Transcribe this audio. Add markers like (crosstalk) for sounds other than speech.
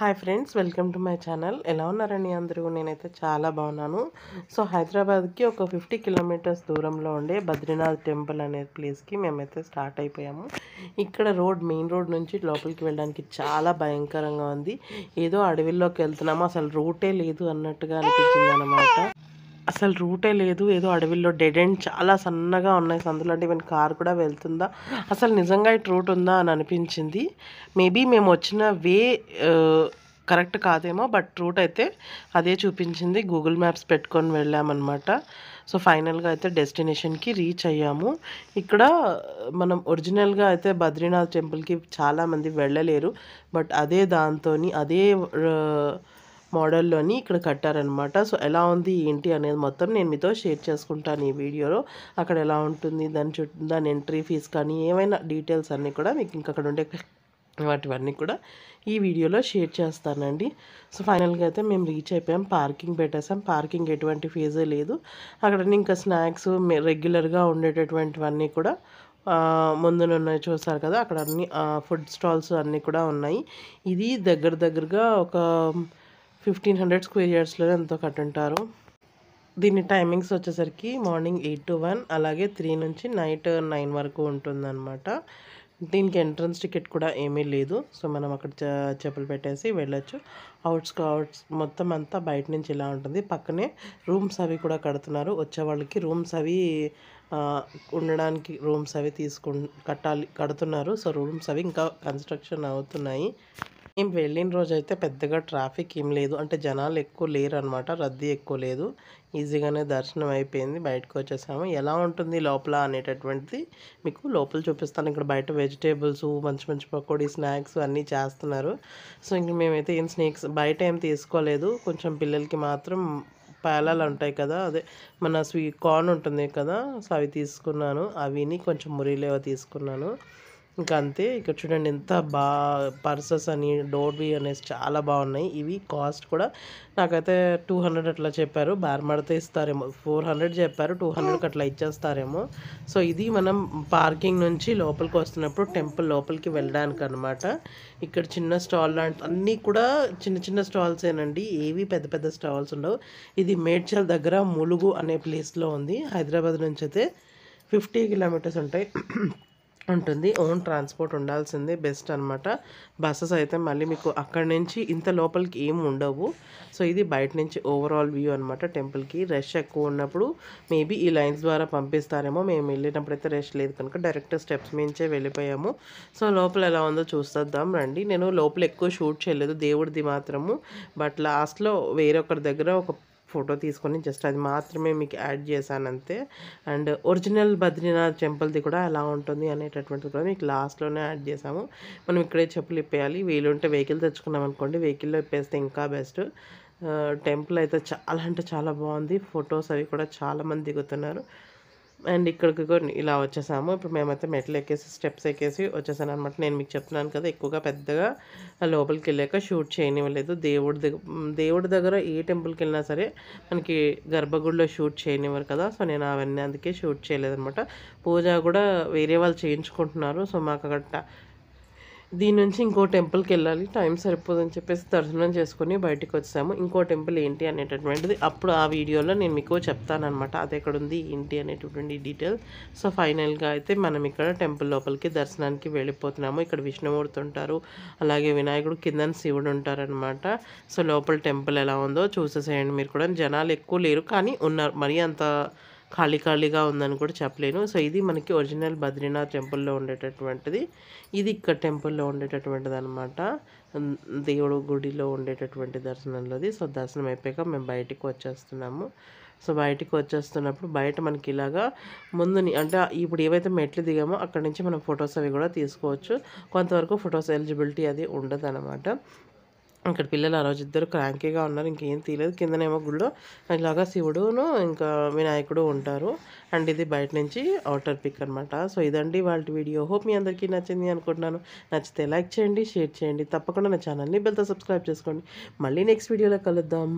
hi friends welcome to my channel ఎలా ఉన్నారండి అందరూ నేనైతే చాలా బాగున్నాను సో హైదరాబాద్కి ఒక ఫిఫ్టీ కిలోమీటర్స్ దూరంలో ఉండే బద్రీనాథ్ టెంపుల్ అనే ప్లేస్కి మేమైతే స్టార్ట్ అయిపోయాము ఇక్కడ రోడ్ మెయిన్ రోడ్ నుంచి లోపలికి వెళ్ళడానికి చాలా భయంకరంగా ఉంది ఏదో అడవిలోకి వెళ్తున్నాము అసలు రూటే లేదు అన్నట్టుగా అనిపించింది అనమాట అసలు రూటే లేదు ఏదో అడవిలో డెడ్ ఎండ్ చాలా సన్నగా ఉన్నాయి సందులో అంటే ఈవెన్ కార్ కూడా వెళ్తుందా అసలు నిజంగా ఇటు రూట్ ఉందా అని అనిపించింది మేబీ మేము వచ్చిన వే కరెక్ట్ కాదేమో బట్ రూట్ అయితే అదే చూపించింది గూగుల్ మ్యాప్స్ పెట్టుకొని వెళ్ళామన్నమాట సో ఫైనల్గా అయితే డెస్టినేషన్కి రీచ్ అయ్యాము ఇక్కడ మనం ఒరిజినల్గా అయితే బద్రీనాథ్ టెంపుల్కి చాలామంది వెళ్ళలేరు బట్ అదే దాంతో అదే మోడల్లోని ఇక్కడ కట్టారనమాట సో ఎలా ఉంది ఏంటి అనేది మొత్తం నేను మీతో షేర్ చేసుకుంటాను ఈ వీడియోలో అక్కడ ఎలా ఉంటుంది దాని చుట్టూ దాని ఎంట్రీ ఫీజ్ కానీ ఏమైనా డీటెయిల్స్ అన్నీ కూడా మీకు ఇంకా అక్కడ ఉండే (laughs) వాటివన్నీ కూడా ఈ వీడియోలో షేర్ చేస్తానండి సో ఫైనల్గా అయితే మేము రీచ్ అయిపోయాం పార్కింగ్ పెట్టేసాం పార్కింగ్ ఎటువంటి ఫీజే లేదు అక్కడ ఇంకా స్నాక్స్ రెగ్యులర్గా ఉండేటటువంటివన్నీ కూడా ముందున ఉన్నాయి చూస్తారు కదా అక్కడ అన్ని ఫుడ్ స్టాల్స్ అన్నీ కూడా ఉన్నాయి ఇది దగ్గర దగ్గరగా ఒక ఫిఫ్టీన్ హండ్రెడ్ స్క్వేర్ యార్డ్స్లో ఎంతో కట్టుంటారు దీని టైమింగ్స్ వచ్చేసరికి మార్నింగ్ ఎయిట్ టు వన్ అలాగే త్రీ నుంచి నైట్ నైన్ వరకు ఉంటుందన్నమాట దీనికి ఎంట్రన్స్ టికెట్ కూడా ఏమీ లేదు సో మనం అక్కడ చెప్పులు పెట్టేసి వెళ్ళొచ్చు అవుట్స్ అవుట్స్ మొత్తం అంతా బయట నుంచి ఇలా ఉంటుంది పక్కనే రూమ్స్ అవి కూడా కడుతున్నారు వచ్చే వాళ్ళకి రూమ్స్ అవి ఉండడానికి రూమ్స్ అవి తీసుకు కట్టాలి కడుతున్నారు సో రూమ్స్ అవి ఇంకా కన్స్ట్రక్షన్ అవుతున్నాయి మేము వెళ్ళిన రోజు అయితే పెద్దగా ట్రాఫిక్ ఏం లేదు అంటే జనాలు ఎక్కువ లేరు అనమాట రద్దీ ఎక్కువ లేదు ఈజీగానే దర్శనం అయిపోయింది బయటకు వచ్చేసాము ఎలా ఉంటుంది లోపల అనేటటువంటిది మీకు లోపల చూపిస్తాను ఇక్కడ బయట వెజిటేబుల్స్ మంచి మంచి పకోడీ స్నాక్స్ అన్నీ చేస్తున్నారు సో ఇంక మేమైతే ఏం స్నాక్స్ బయట ఏం తీసుకోలేదు కొంచెం పిల్లలకి మాత్రం పేలాలు ఉంటాయి కదా అదే మన స్వీ కార్న్ ఉంటుంది కదా సో అవి తీసుకున్నాను అవిని కొంచెం మురిలేవ తీసుకున్నాను ఇంకా అంతే ఇక్కడ చూడండి ఎంత బా పర్సెస్ అని డోర్వి అనేసి చాలా బాగున్నాయి ఇవి కాస్ట్ కూడా నాకైతే టూ హండ్రెడ్ అట్లా చెప్పారు బార్మడితే ఇస్తారేమో ఫోర్ హండ్రెడ్ చెప్పారు టూ హండ్రెడ్కి అట్లా ఇచ్చేస్తారేమో సో ఇది మనం పార్కింగ్ నుంచి లోపలికి వస్తున్నప్పుడు టెంపుల్ లోపలికి వెళ్ళడానికి అనమాట ఇక్కడ చిన్న స్టాల్ లాంటి అన్నీ కూడా చిన్న చిన్న స్టాల్స్ ఏనండి ఏవి పెద్ద పెద్ద స్టాల్స్ ఉండవు ఇది మేడ్చల్ దగ్గర ములుగు అనే ప్లేస్లో ఉంది హైదరాబాద్ నుంచి అయితే ఫిఫ్టీ కిలోమీటర్స్ ఉంటాయి ఉంటుంది ఓన్ ట్రాన్స్పోర్ట్ ఉండాల్సిందే బెస్ట్ అనమాట బస్సెస్ అయితే మళ్ళీ మీకు అక్కడ నుంచి ఇంత లోపలికి ఏం ఉండవు సో ఇది బయట నుంచి ఓవరాల్ వ్యూ అనమాట టెంపుల్కి రష్ ఎక్కువ ఉన్నప్పుడు మేబీ ఈ లైన్స్ ద్వారా పంపిస్తారేమో మేము వెళ్ళినప్పుడు అయితే రష్ లేదు కనుక డైరెక్ట్ స్టెప్స్ మించే వెళ్ళిపోయాము సో లోపల ఎలా ఉందో చూసేద్దాం రండి నేను లోపల ఎక్కువ షూట్ చేయలేదు దేవుడిది మాత్రము బట్ లాస్ట్లో వేరొకరి దగ్గర ఒక ఫోటో తీసుకొని జస్ట్ అది మాత్రమే మీకు యాడ్ చేశానంతే అంతే అండ్ ఒరిజినల్ బద్రీనాథ్ టెంపుల్ది కూడా ఎలా ఉంటుంది అనేటటువంటిది కూడా మీకు లాస్ట్లోనే యాడ్ చేసాము మనం ఇక్కడే చెప్పులు ఇప్పేయాలి వీలుంటే వెహికల్ తెచ్చుకున్నాం అనుకోండి వెహికల్లో ఇప్పేస్తే ఇంకా బెస్ట్ టెంపుల్ అయితే చాలా అంటే చాలా బాగుంది ఫొటోస్ అవి కూడా చాలామంది దిగుతున్నారు అండ్ ఇక్కడికి కూడా ఇలా వచ్చేసాము ఇప్పుడు మేమైతే మెట్లు ఎక్కేసి స్టెప్స్ ఎక్కేసి వచ్చేసాను అనమాట నేను మీకు చెప్తున్నాను కదా ఎక్కువగా పెద్దగా లోపలికి వెళ్ళాక షూట్ చేయనివ్వలేదు దేవుడి దగ్గర దేవుడి దగ్గర ఏ టెంపుల్కి వెళ్ళినా సరే మనకి గర్భగుడిలో షూట్ చేయనివ్వరు కదా సో నేను అవన్నీ అందుకే షూట్ చేయలేదనమాట పూజ కూడా వేరే వాళ్ళు చేయించుకుంటున్నారు సో మాకు అక్కడ దీని నుంచి ఇంకో టెంపుల్కి వెళ్ళాలి టైం సరిపోదని చెప్పేసి దర్శనం చేసుకుని బయటకు వచ్చాము ఇంకో టెంపుల్ ఏంటి అనేటటువంటిది అప్పుడు ఆ వీడియోలో నేను మీకు చెప్తానమాట అది ఎక్కడ ఉంది ఏంటి అనేటటువంటి డీటెయిల్ సో ఫైనల్గా అయితే మనం ఇక్కడ టెంపుల్ లోపలికి దర్శనానికి వెళ్ళిపోతున్నాము ఇక్కడ విష్ణుమూర్తి ఉంటారు అలాగే వినాయకుడు కింద శివుడు ఉంటారనమాట సో లోపల టెంపుల్ ఎలా ఉందో చూసేసేయండి మీరు కూడా జనాలు ఎక్కువ లేరు కానీ ఉన్నారు మరీ అంత ఖాళీ ఖాళీగా ఉందని కూడా చెప్పలేను సో ఇది మనకి ఒరిజినల్ బద్రీనాథ్ టెంపుల్లో ఉండేటటువంటిది ఇది ఇక్కడ టెంపుల్లో ఉండేటటువంటిది అనమాట దేవుడు గుడిలో ఉండేటటువంటి దర్శనంలోది సో దర్శనం అయిపోయాక మేము బయటికి వచ్చేస్తున్నాము సో బయటికి వచ్చేస్తున్నప్పుడు బయట మనకి ఇలాగా ముందుని అంటే ఇప్పుడు ఏవైతే మెట్లు దిగామో అక్కడ నుంచి మనం ఫొటోస్ అవి కూడా తీసుకోవచ్చు కొంతవరకు ఫొటోస్ ఎలిజిబిలిటీ అది ఉండదు అనమాట ఇక్కడ పిల్లలు ఆ రోజు ఇద్దరు క్రాంకీగా ఉన్నారు ఇంకేం తీయలేదు కిందనేమో గుళ్ళో ఇలాగా శివుడును ఇంకా వినాయకుడు ఉంటారు అండ్ ఇది బయట నుంచి అవుటర్ పిక్ అనమాట సో ఇదండి వాళ్ళ వీడియో హోప్ మీ అందరికీ నచ్చింది అనుకుంటున్నాను నచ్చితే లైక్ చేయండి షేర్ చేయండి తప్పకుండా నా ఛానల్ని బెల్తో సబ్స్క్రైబ్ చేసుకోండి మళ్ళీ నెక్స్ట్ వీడియోలో కలుద్దాం